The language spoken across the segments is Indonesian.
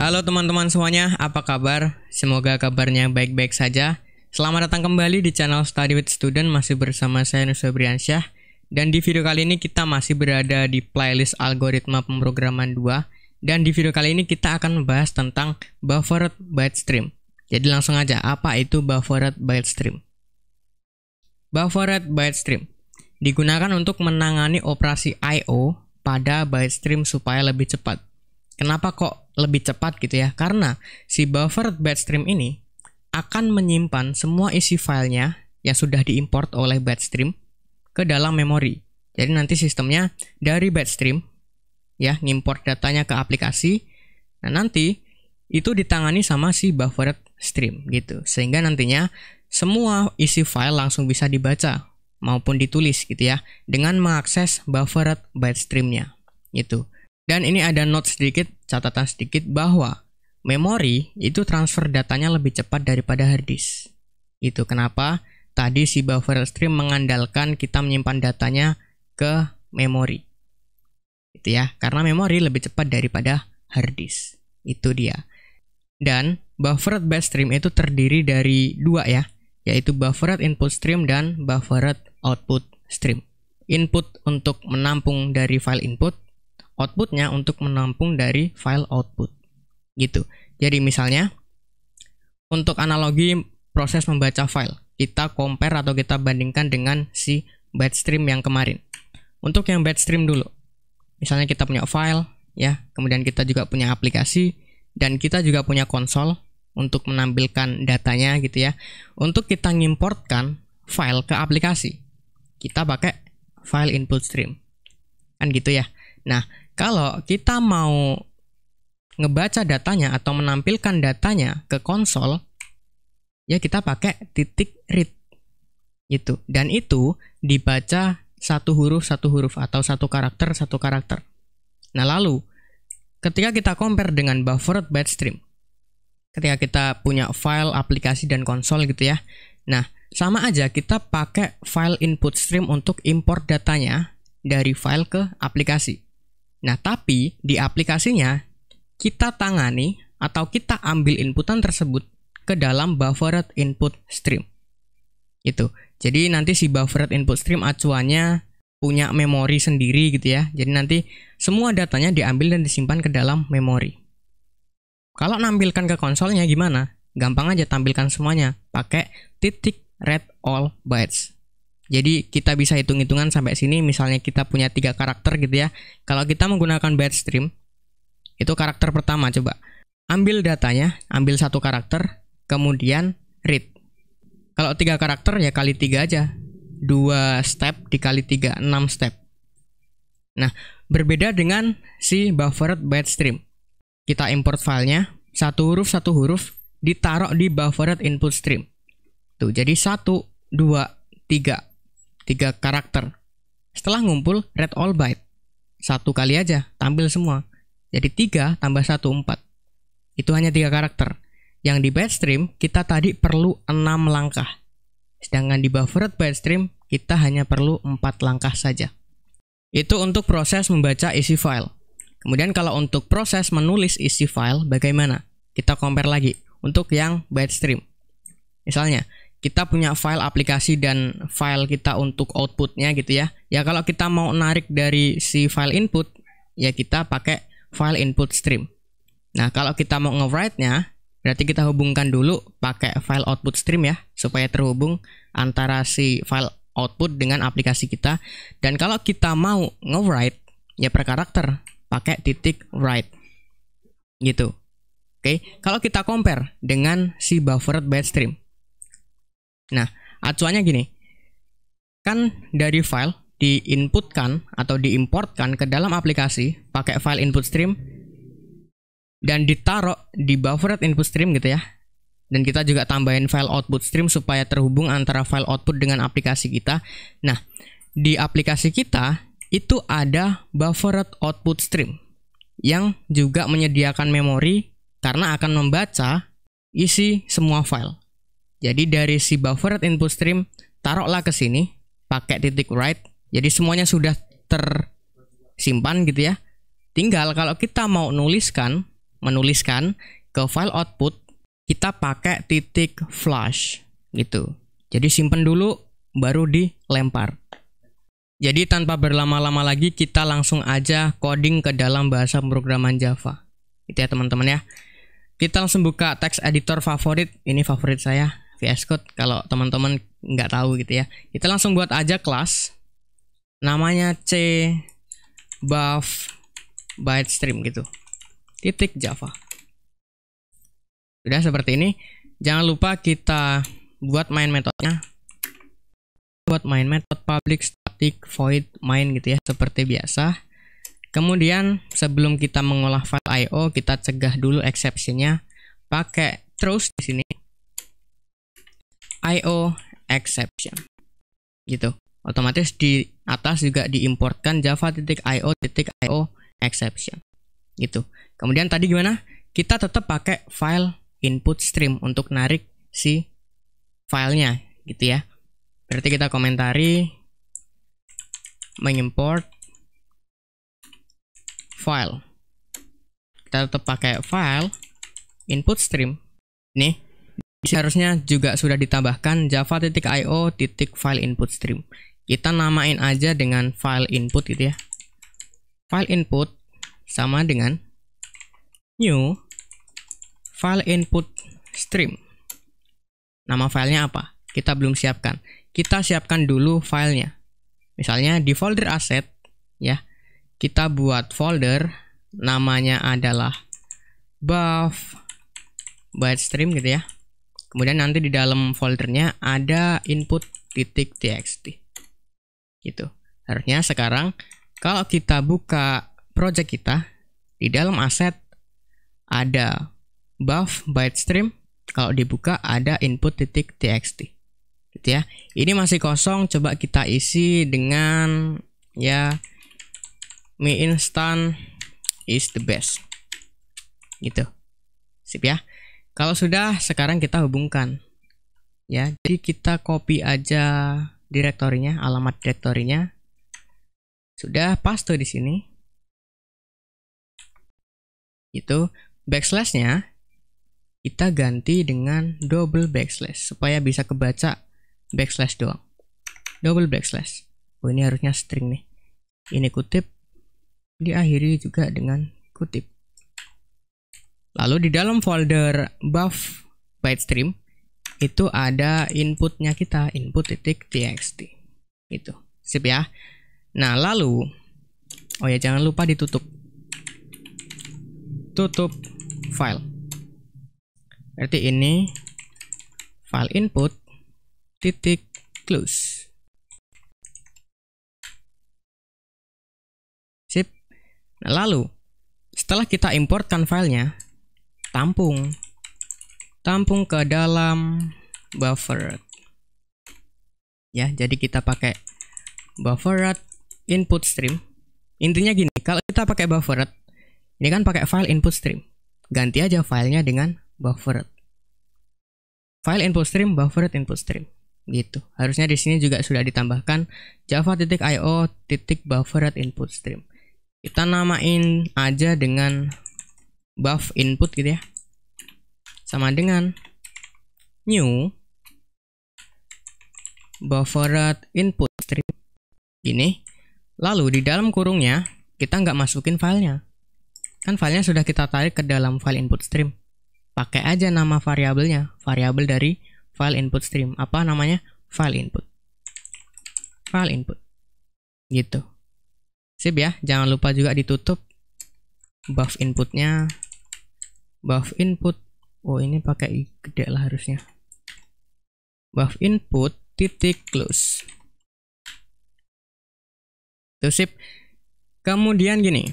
Halo teman-teman semuanya, apa kabar? Semoga kabarnya baik-baik saja. Selamat datang kembali di channel Study with Student masih bersama saya Nusa Dan di video kali ini kita masih berada di playlist algoritma pemrograman 2 dan di video kali ini kita akan membahas tentang buffered Byte Stream. Jadi langsung aja apa itu buffered Byte Stream? Buffered Byte Stream digunakan untuk menangani operasi I/O pada Stream supaya lebih cepat. Kenapa kok lebih cepat gitu ya? Karena si buffer stream ini akan menyimpan semua isi filenya yang sudah diimport oleh bad stream ke dalam memori. Jadi nanti sistemnya dari bad stream ya ngimport datanya ke aplikasi. Nah, nanti itu ditangani sama si buffered stream gitu. Sehingga nantinya semua isi file langsung bisa dibaca maupun ditulis gitu ya dengan mengakses buffered bad streamnya gitu. Dan ini ada note sedikit, catatan sedikit bahwa memori itu transfer datanya lebih cepat daripada hard disk. Itu kenapa tadi si buffer stream mengandalkan kita menyimpan datanya ke memori. Itu ya, karena memori lebih cepat daripada hard disk. Itu dia. Dan buffered batch stream itu terdiri dari dua ya, yaitu buffered input stream dan buffered output stream. Input untuk menampung dari file input, outputnya untuk menampung dari file output gitu jadi misalnya untuk analogi proses membaca file kita compare atau kita bandingkan dengan si batch stream yang kemarin untuk yang batch stream dulu misalnya kita punya file ya kemudian kita juga punya aplikasi dan kita juga punya konsol untuk menampilkan datanya gitu ya untuk kita ngimportkan file ke aplikasi kita pakai file input stream kan gitu ya nah kalau kita mau ngebaca datanya atau menampilkan datanya ke konsol, ya kita pakai titik read itu dan itu dibaca satu huruf satu huruf atau satu karakter satu karakter. Nah lalu ketika kita compare dengan buffered byte stream, ketika kita punya file aplikasi dan konsol gitu ya, nah sama aja kita pakai file input stream untuk import datanya dari file ke aplikasi. Nah, tapi di aplikasinya kita tangani atau kita ambil inputan tersebut ke dalam buffered input stream. Itu. Jadi nanti si buffered input stream acuannya punya memori sendiri gitu ya. Jadi nanti semua datanya diambil dan disimpan ke dalam memori. Kalau nampilkan ke konsolnya gimana? Gampang aja tampilkan semuanya pakai titik read all bytes. Jadi kita bisa hitung-hitungan sampai sini misalnya kita punya tiga karakter gitu ya. Kalau kita menggunakan batch stream itu karakter pertama coba. Ambil datanya, ambil satu karakter, kemudian read. Kalau tiga karakter ya kali tiga aja. Dua step dikali tiga, enam step. Nah, berbeda dengan si buffered batch stream. Kita import filenya, satu huruf satu huruf ditaruh di buffered input stream. Tuh, jadi satu, dua, tiga, tiga karakter. Setelah ngumpul, red all byte. Satu kali aja, tampil semua. Jadi tiga tambah satu empat. Itu hanya tiga karakter. Yang di byte stream, kita tadi perlu enam langkah. Sedangkan di buffered byte stream, kita hanya perlu empat langkah saja. Itu untuk proses membaca isi file. Kemudian kalau untuk proses menulis isi file, bagaimana? Kita compare lagi untuk yang byte stream. Misalnya, kita punya file aplikasi dan file kita untuk outputnya gitu ya. Ya kalau kita mau narik dari si file input, ya kita pakai file input stream. Nah kalau kita mau nge-write-nya, berarti kita hubungkan dulu pakai file output stream ya, supaya terhubung antara si file output dengan aplikasi kita. Dan kalau kita mau nge-write, ya per karakter, pakai titik write. Gitu. Oke, okay. kalau kita compare dengan si buffered byte stream. Nah, acuannya gini. Kan dari file diinputkan atau diimportkan ke dalam aplikasi pakai file input stream dan ditaruh di buffered input stream gitu ya. Dan kita juga tambahin file output stream supaya terhubung antara file output dengan aplikasi kita. Nah, di aplikasi kita itu ada buffered output stream yang juga menyediakan memori karena akan membaca isi semua file. Jadi dari si buffered input stream taruhlah ke sini pakai titik write. Jadi semuanya sudah tersimpan gitu ya. Tinggal kalau kita mau nuliskan, menuliskan ke file output kita pakai titik flush gitu. Jadi simpan dulu baru dilempar. Jadi tanpa berlama-lama lagi kita langsung aja coding ke dalam bahasa pemrograman Java. Itu ya teman-teman ya. Kita langsung buka text editor favorit. Ini favorit saya. VS iya, Code kalau teman-teman nggak tahu gitu ya kita langsung buat aja kelas namanya c buff byte stream gitu titik java sudah seperti ini jangan lupa kita buat main metodenya buat main method public static void main gitu ya seperti biasa kemudian sebelum kita mengolah file io kita cegah dulu exceptionnya pakai terus di sini IO exception gitu otomatis di atas juga diimportkan Java titik titik IO IO exception gitu kemudian tadi gimana kita tetap pakai file input stream untuk narik si filenya gitu ya berarti kita komentari mengimport file kita tetap pakai file input stream nih Seharusnya juga sudah ditambahkan java.io titik file input stream. Kita namain aja dengan file input gitu ya. File input sama dengan new file input stream. Nama filenya apa? Kita belum siapkan. Kita siapkan dulu filenya. Misalnya di folder aset ya. Kita buat folder namanya adalah buff byte stream gitu ya Kemudian nanti di dalam foldernya ada input titik txt. Gitu. Harusnya sekarang kalau kita buka project kita di dalam aset ada buff byte stream kalau dibuka ada input titik txt gitu ya ini masih kosong coba kita isi dengan ya me instant is the best gitu sip ya kalau sudah, sekarang kita hubungkan. Ya, jadi kita copy aja direktorinya, alamat direktorinya. Sudah paste di sini. Itu backslashnya kita ganti dengan double backslash supaya bisa kebaca backslash doang. Double backslash. Oh, ini harusnya string nih. Ini kutip diakhiri juga dengan kutip. Lalu di dalam folder buff byte stream itu ada inputnya kita input titik txt itu sip ya nah lalu oh ya jangan lupa ditutup tutup file berarti ini file input titik close sip nah lalu setelah kita importkan filenya tampung tampung ke dalam buffer ya jadi kita pakai buffer input stream intinya gini kalau kita pakai buffer ini kan pakai file input stream ganti aja filenya dengan buffer file input stream buffer input stream gitu harusnya di sini juga sudah ditambahkan io titik buffer input stream kita namain aja dengan buff input gitu ya sama dengan new buffered input stream ini lalu di dalam kurungnya kita nggak masukin filenya kan filenya sudah kita tarik ke dalam file input stream pakai aja nama variabelnya variabel dari file input stream apa namanya file input file input gitu sip ya jangan lupa juga ditutup buff inputnya buff input oh ini pakai i gede lah harusnya buff input titik close Terus sip kemudian gini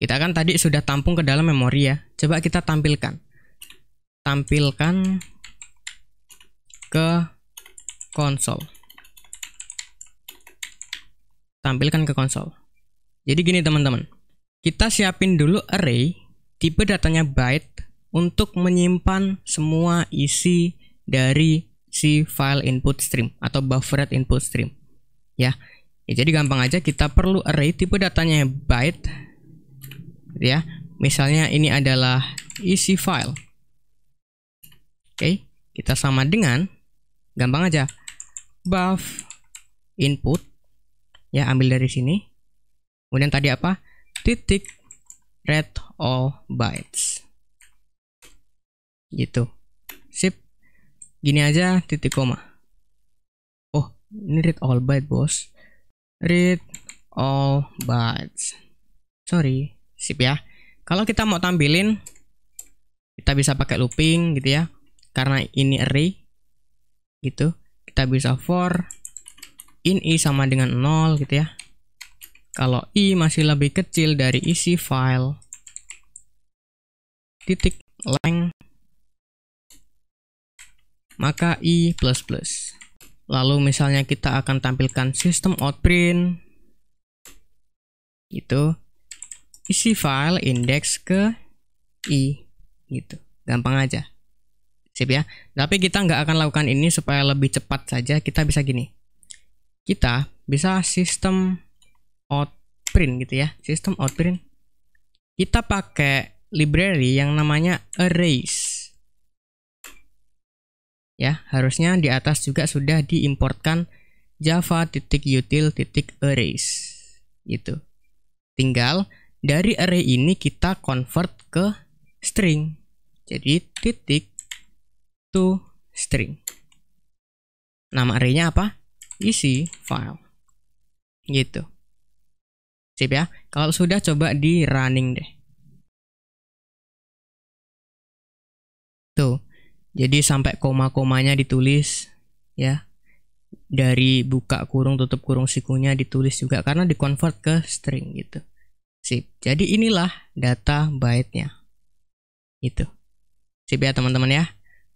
kita kan tadi sudah tampung ke dalam memori ya coba kita tampilkan tampilkan ke konsol tampilkan ke konsol jadi gini teman-teman kita siapin dulu array tipe datanya byte untuk menyimpan semua isi dari si file input stream atau buffered input stream. Ya, ya. jadi gampang aja kita perlu array tipe datanya byte ya. Misalnya ini adalah isi file. Oke, kita sama dengan gampang aja buff input ya ambil dari sini. Kemudian tadi apa? titik read all bytes gitu sip gini aja titik koma oh ini read all bytes bos read all bytes sorry sip ya kalau kita mau tampilin kita bisa pakai looping gitu ya karena ini array gitu kita bisa for in i sama dengan 0 gitu ya kalau i masih lebih kecil dari isi file titik length maka i++. Lalu misalnya kita akan tampilkan sistem print itu isi file index ke i gitu. Gampang aja. Sip ya. Tapi kita nggak akan lakukan ini supaya lebih cepat saja. Kita bisa gini. Kita bisa sistem outprint gitu ya sistem outprint kita pakai library yang namanya arrays ya harusnya di atas juga sudah diimportkan java titik titik util arrays gitu tinggal dari array ini kita convert ke string jadi titik to string nama arraynya apa isi file gitu Sip ya. Kalau sudah coba di running deh. Tuh. Jadi sampai koma-komanya ditulis ya. Dari buka kurung tutup kurung sikunya ditulis juga karena di convert ke string gitu. Sip. Jadi inilah data byte-nya. itu Sip ya teman-teman ya.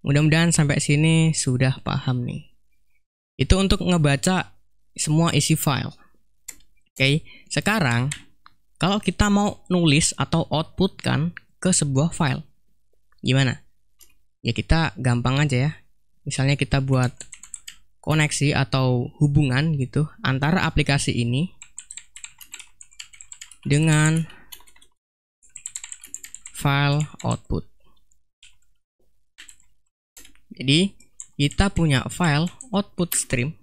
Mudah-mudahan sampai sini sudah paham nih. Itu untuk ngebaca semua isi file okay? sekarang kalau kita mau nulis atau output kan ke sebuah file gimana ya kita gampang aja ya misalnya kita buat koneksi atau hubungan gitu antara aplikasi ini dengan file output jadi kita punya file output stream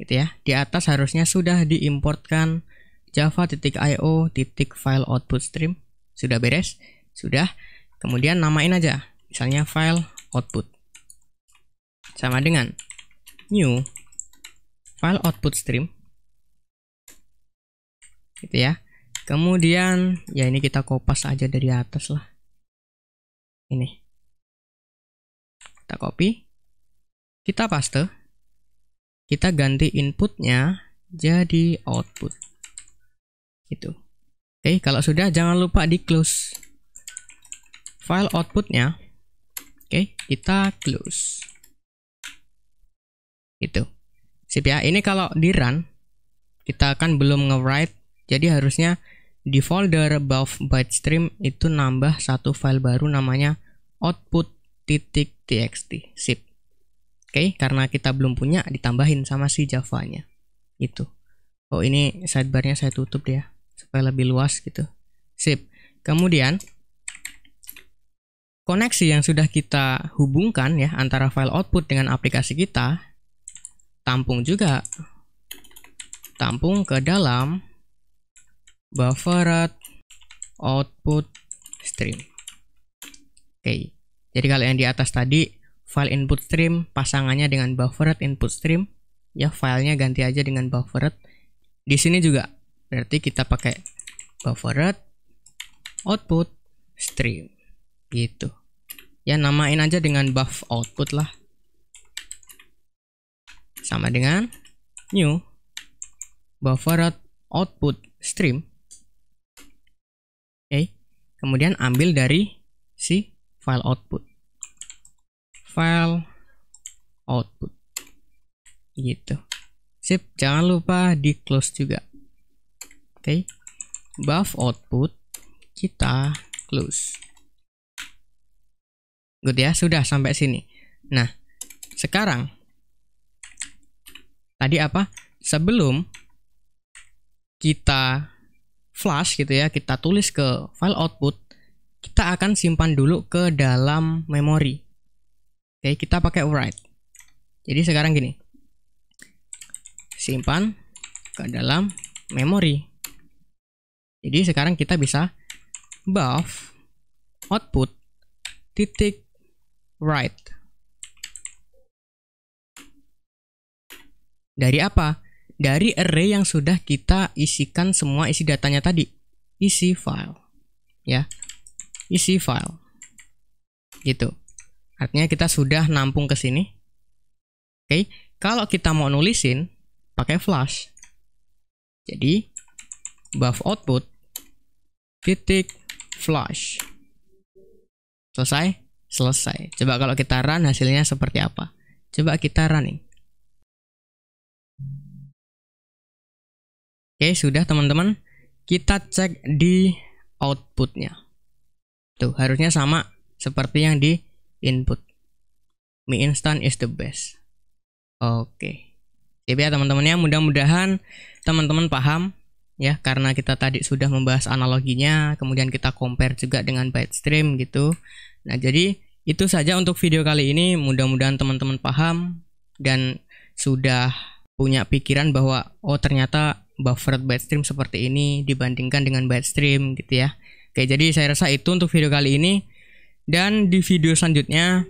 gitu ya. Di atas harusnya sudah diimportkan java.io titik file output stream. Sudah beres? Sudah. Kemudian namain aja. Misalnya file output. Sama dengan new file output stream. Gitu ya. Kemudian ya ini kita kopas aja dari atas lah. Ini. Kita copy. Kita paste kita ganti inputnya jadi output itu oke okay, kalau sudah jangan lupa di close file outputnya oke okay, kita close itu sip ya ini kalau di run kita akan belum nge-write jadi harusnya di folder above byte stream itu nambah satu file baru namanya output.txt. titik sip Oke, karena kita belum punya ditambahin sama si Java-nya. Itu. Oh ini sidebarnya saya tutup ya supaya lebih luas gitu. Sip. Kemudian koneksi yang sudah kita hubungkan ya antara file output dengan aplikasi kita tampung juga tampung ke dalam bufferat output stream. Oke. Jadi kalau yang di atas tadi file input stream pasangannya dengan buffered input stream ya filenya ganti aja dengan buffered di sini juga berarti kita pakai buffered output stream gitu ya namain aja dengan buff output lah sama dengan new buffered output stream oke okay. kemudian ambil dari si file output file output gitu sip jangan lupa di close juga oke okay. buff output kita close good ya sudah sampai sini nah sekarang tadi apa sebelum kita flash gitu ya kita tulis ke file output kita akan simpan dulu ke dalam memori Oke, kita pakai write. Jadi sekarang gini. Simpan ke dalam memori. Jadi sekarang kita bisa buff output titik write. Dari apa? Dari array yang sudah kita isikan semua isi datanya tadi. Isi file. Ya. Isi file. Gitu. Artinya kita sudah nampung ke sini. Oke, okay. kalau kita mau nulisin pakai flash. Jadi buff output titik flash. Selesai? Selesai. Coba kalau kita run hasilnya seperti apa? Coba kita running. Oke, sudah teman-teman. Kita cek di outputnya. Tuh, harusnya sama seperti yang di input mie instan is the best oke okay. jadi ya teman-teman ya mudah-mudahan teman-teman paham ya karena kita tadi sudah membahas analoginya kemudian kita compare juga dengan byte stream gitu nah jadi itu saja untuk video kali ini mudah-mudahan teman-teman paham dan sudah punya pikiran bahwa oh ternyata buffered stream seperti ini dibandingkan dengan byte stream gitu ya oke jadi saya rasa itu untuk video kali ini dan di video selanjutnya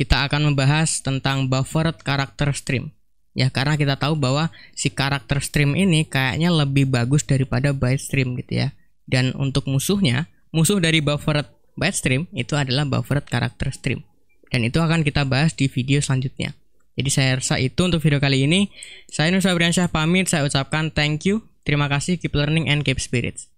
kita akan membahas tentang buffered character stream. Ya, karena kita tahu bahwa si karakter stream ini kayaknya lebih bagus daripada byte stream gitu ya. Dan untuk musuhnya, musuh dari buffered byte stream itu adalah buffered character stream. Dan itu akan kita bahas di video selanjutnya. Jadi saya rasa itu untuk video kali ini. Saya Nusa Briansyah pamit, saya ucapkan thank you. Terima kasih, keep learning and keep spirits.